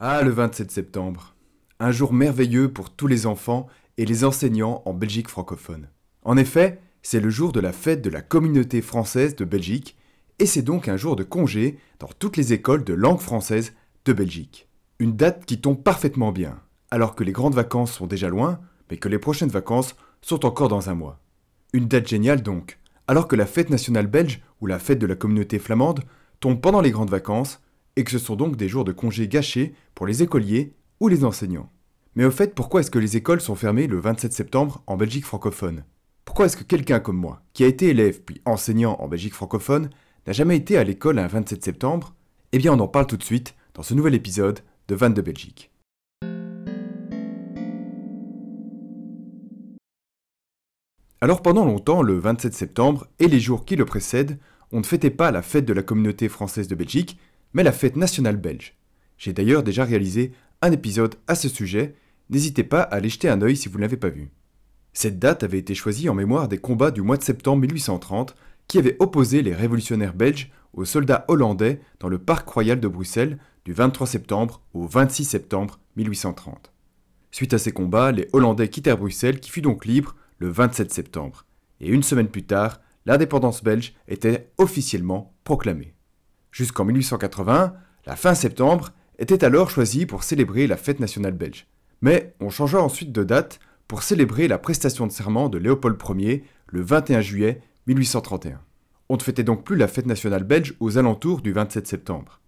Ah, le 27 septembre. Un jour merveilleux pour tous les enfants et les enseignants en Belgique francophone. En effet, c'est le jour de la fête de la communauté française de Belgique, et c'est donc un jour de congé dans toutes les écoles de langue française de Belgique. Une date qui tombe parfaitement bien, alors que les grandes vacances sont déjà loin, mais que les prochaines vacances sont encore dans un mois. Une date géniale donc, alors que la fête nationale belge ou la fête de la communauté flamande tombe pendant les grandes vacances, et que ce sont donc des jours de congés gâchés pour les écoliers ou les enseignants. Mais au fait, pourquoi est-ce que les écoles sont fermées le 27 septembre en Belgique francophone Pourquoi est-ce que quelqu'un comme moi, qui a été élève puis enseignant en Belgique francophone, n'a jamais été à l'école un 27 septembre Eh bien on en parle tout de suite dans ce nouvel épisode de de Belgique. Alors pendant longtemps, le 27 septembre et les jours qui le précèdent, on ne fêtait pas la fête de la communauté française de Belgique, mais la fête nationale belge. J'ai d'ailleurs déjà réalisé un épisode à ce sujet, n'hésitez pas à aller jeter un œil si vous ne l'avez pas vu. Cette date avait été choisie en mémoire des combats du mois de septembre 1830 qui avaient opposé les révolutionnaires belges aux soldats hollandais dans le parc royal de Bruxelles du 23 septembre au 26 septembre 1830. Suite à ces combats, les Hollandais quittèrent Bruxelles qui fut donc libre le 27 septembre. Et une semaine plus tard, l'indépendance belge était officiellement proclamée. Jusqu'en 1880, la fin septembre était alors choisie pour célébrer la fête nationale belge. Mais on changea ensuite de date pour célébrer la prestation de serment de Léopold Ier le 21 juillet 1831. On ne fêtait donc plus la fête nationale belge aux alentours du 27 septembre.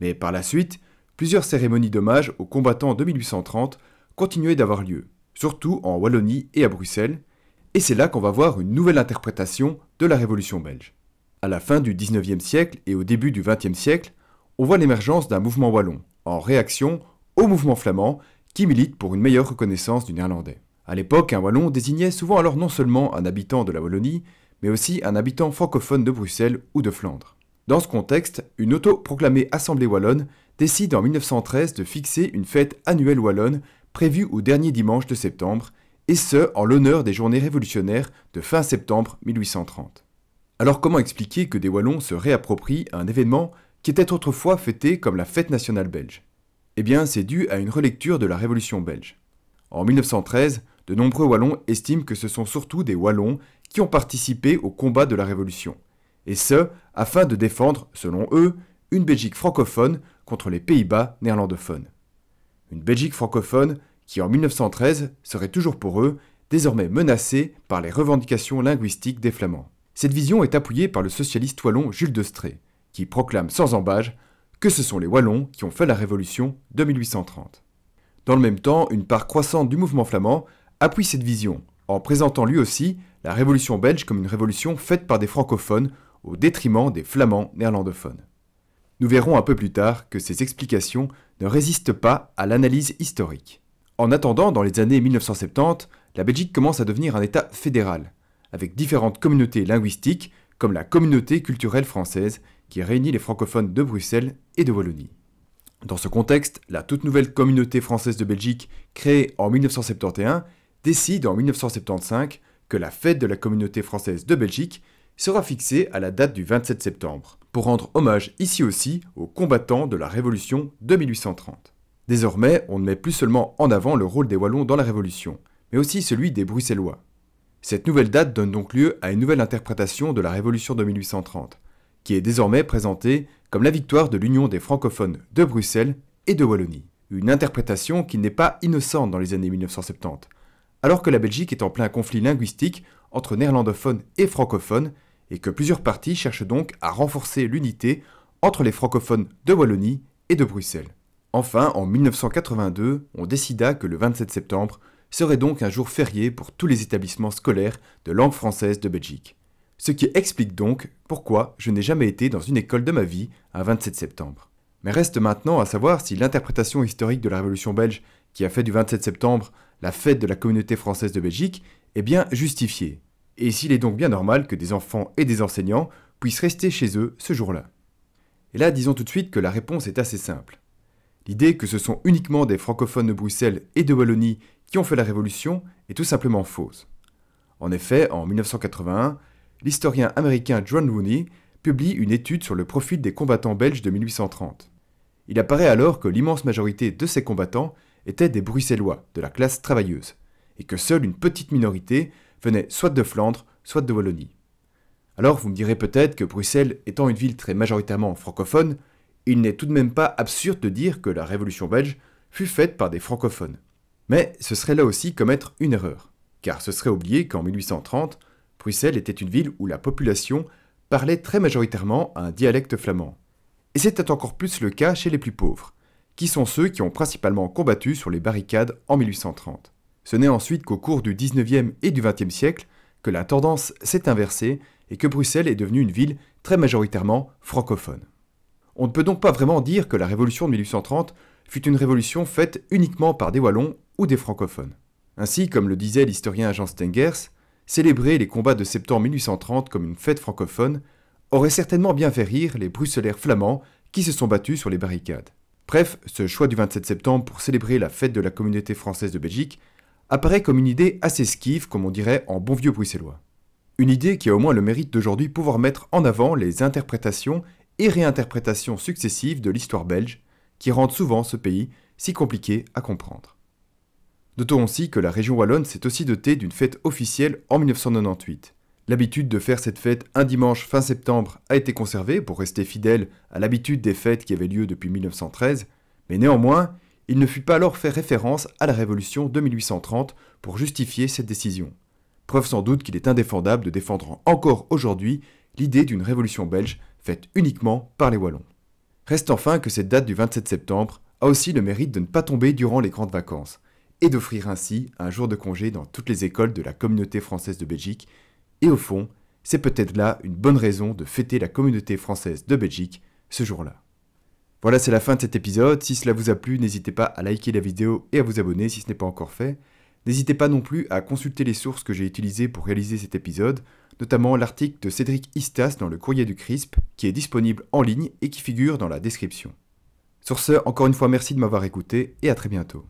Mais par la suite, plusieurs cérémonies d'hommage aux combattants de 1830 continuaient d'avoir lieu, surtout en Wallonie et à Bruxelles, et c'est là qu'on va voir une nouvelle interprétation de la Révolution belge. À la fin du 19e siècle et au début du 20e siècle, on voit l'émergence d'un mouvement wallon, en réaction au mouvement flamand qui milite pour une meilleure reconnaissance du néerlandais. À l'époque, un wallon désignait souvent alors non seulement un habitant de la Wallonie, mais aussi un habitant francophone de Bruxelles ou de Flandre. Dans ce contexte, une autoproclamée Assemblée wallonne décide en 1913 de fixer une fête annuelle wallonne prévue au dernier dimanche de septembre, et ce en l'honneur des journées révolutionnaires de fin septembre 1830. Alors comment expliquer que des Wallons se réapproprient un événement qui était autrefois fêté comme la fête nationale belge Eh bien, c'est dû à une relecture de la Révolution belge. En 1913, de nombreux Wallons estiment que ce sont surtout des Wallons qui ont participé au combat de la Révolution, et ce, afin de défendre, selon eux, une Belgique francophone contre les Pays-Bas néerlandophones. Une Belgique francophone qui, en 1913, serait toujours pour eux désormais menacée par les revendications linguistiques des Flamands. Cette vision est appuyée par le socialiste wallon Jules Destré, qui proclame sans embâge que ce sont les Wallons qui ont fait la révolution de 1830. Dans le même temps, une part croissante du mouvement flamand appuie cette vision, en présentant lui aussi la révolution belge comme une révolution faite par des francophones au détriment des flamands néerlandophones. Nous verrons un peu plus tard que ces explications ne résistent pas à l'analyse historique. En attendant, dans les années 1970, la Belgique commence à devenir un État fédéral, avec différentes communautés linguistiques, comme la communauté culturelle française, qui réunit les francophones de Bruxelles et de Wallonie. Dans ce contexte, la toute nouvelle communauté française de Belgique, créée en 1971, décide en 1975 que la fête de la communauté française de Belgique sera fixée à la date du 27 septembre, pour rendre hommage ici aussi aux combattants de la Révolution de 1830. Désormais, on ne met plus seulement en avant le rôle des Wallons dans la Révolution, mais aussi celui des Bruxellois. Cette nouvelle date donne donc lieu à une nouvelle interprétation de la Révolution de 1830, qui est désormais présentée comme la victoire de l'Union des francophones de Bruxelles et de Wallonie. Une interprétation qui n'est pas innocente dans les années 1970, alors que la Belgique est en plein conflit linguistique entre néerlandophones et francophones, et que plusieurs partis cherchent donc à renforcer l'unité entre les francophones de Wallonie et de Bruxelles. Enfin, en 1982, on décida que le 27 septembre serait donc un jour férié pour tous les établissements scolaires de langue française de Belgique. Ce qui explique donc pourquoi je n'ai jamais été dans une école de ma vie un 27 septembre. Mais reste maintenant à savoir si l'interprétation historique de la Révolution belge, qui a fait du 27 septembre la fête de la communauté française de Belgique, est bien justifiée. Et s'il est donc bien normal que des enfants et des enseignants puissent rester chez eux ce jour-là. Et là, disons tout de suite que la réponse est assez simple. L'idée que ce sont uniquement des francophones de Bruxelles et de Wallonie qui ont fait la Révolution est tout simplement fausse. En effet, en 1981, l'historien américain John Rooney publie une étude sur le profil des combattants belges de 1830. Il apparaît alors que l'immense majorité de ces combattants étaient des bruxellois, de la classe travailleuse, et que seule une petite minorité venait soit de Flandre, soit de Wallonie. Alors vous me direz peut-être que Bruxelles étant une ville très majoritairement francophone, il n'est tout de même pas absurde de dire que la Révolution belge fut faite par des francophones. Mais ce serait là aussi commettre une erreur, car ce serait oublier qu'en 1830, Bruxelles était une ville où la population parlait très majoritairement un dialecte flamand. Et c'était encore plus le cas chez les plus pauvres, qui sont ceux qui ont principalement combattu sur les barricades en 1830. Ce n'est ensuite qu'au cours du 19e et du 20e siècle que la tendance s'est inversée et que Bruxelles est devenue une ville très majoritairement francophone. On ne peut donc pas vraiment dire que la révolution de 1830 fut une révolution faite uniquement par des Wallons ou des francophones. Ainsi, comme le disait l'historien Jean Stengers, célébrer les combats de septembre 1830 comme une fête francophone aurait certainement bien fait rire les bruxellaires flamands qui se sont battus sur les barricades. Bref, ce choix du 27 septembre pour célébrer la fête de la communauté française de Belgique apparaît comme une idée assez esquive, comme on dirait en bon vieux bruxellois. Une idée qui a au moins le mérite d'aujourd'hui pouvoir mettre en avant les interprétations et réinterprétations successives de l'histoire belge, qui rendent souvent ce pays si compliqué à comprendre. Notons aussi que la région wallonne s'est aussi dotée d'une fête officielle en 1998. L'habitude de faire cette fête un dimanche fin septembre a été conservée pour rester fidèle à l'habitude des fêtes qui avaient lieu depuis 1913, mais néanmoins, il ne fut pas alors fait référence à la Révolution de 1830 pour justifier cette décision. Preuve sans doute qu'il est indéfendable de défendre encore aujourd'hui l'idée d'une révolution belge faite uniquement par les Wallons. Reste enfin que cette date du 27 septembre a aussi le mérite de ne pas tomber durant les grandes vacances et d'offrir ainsi un jour de congé dans toutes les écoles de la communauté française de Belgique. Et au fond, c'est peut-être là une bonne raison de fêter la communauté française de Belgique ce jour-là. Voilà, c'est la fin de cet épisode. Si cela vous a plu, n'hésitez pas à liker la vidéo et à vous abonner si ce n'est pas encore fait. N'hésitez pas non plus à consulter les sources que j'ai utilisées pour réaliser cet épisode notamment l'article de Cédric Istas dans le courrier du CRISP, qui est disponible en ligne et qui figure dans la description. Sur ce, encore une fois merci de m'avoir écouté et à très bientôt.